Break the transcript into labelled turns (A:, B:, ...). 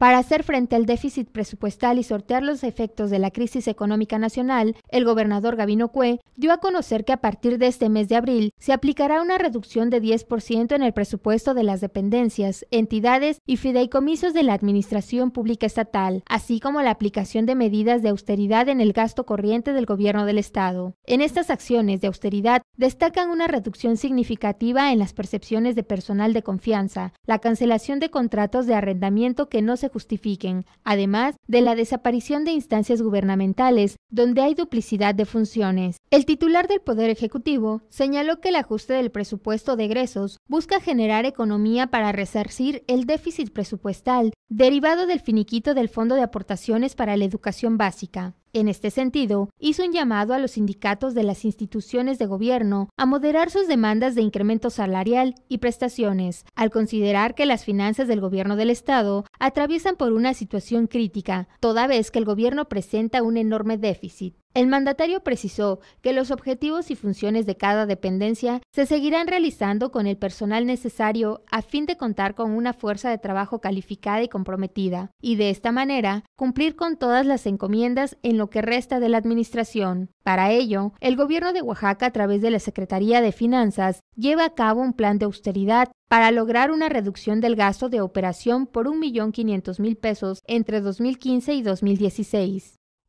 A: Para hacer frente al déficit presupuestal y sortear los efectos de la crisis económica nacional, el gobernador Gabino Cue dio a conocer que a partir de este mes de abril se aplicará una reducción de 10% en el presupuesto de las dependencias, entidades y fideicomisos de la Administración Pública Estatal, así como la aplicación de medidas de austeridad en el gasto corriente del gobierno del Estado. En estas acciones de austeridad destacan una reducción significativa en las percepciones de personal de confianza, la cancelación de contratos de arrendamiento que no se justifiquen, además de la desaparición de instancias gubernamentales, donde hay duplicidad de funciones. El titular del Poder Ejecutivo señaló que el ajuste del presupuesto de egresos busca generar economía para resarcir el déficit presupuestal derivado del finiquito del Fondo de Aportaciones para la Educación Básica. En este sentido, hizo un llamado a los sindicatos de las instituciones de gobierno a moderar sus demandas de incremento salarial y prestaciones, al considerar que las finanzas del gobierno del Estado atraviesan por una situación crítica, toda vez que el gobierno presenta un enorme déficit. El mandatario precisó que los objetivos y funciones de cada dependencia se seguirán realizando con el personal necesario a fin de contar con una fuerza de trabajo calificada y comprometida, y de esta manera cumplir con todas las encomiendas en lo que resta de la Administración. Para ello, el Gobierno de Oaxaca, a través de la Secretaría de Finanzas, lleva a cabo un plan de austeridad para lograr una reducción del gasto de operación por 1.500.000 pesos entre 2015 y 2016.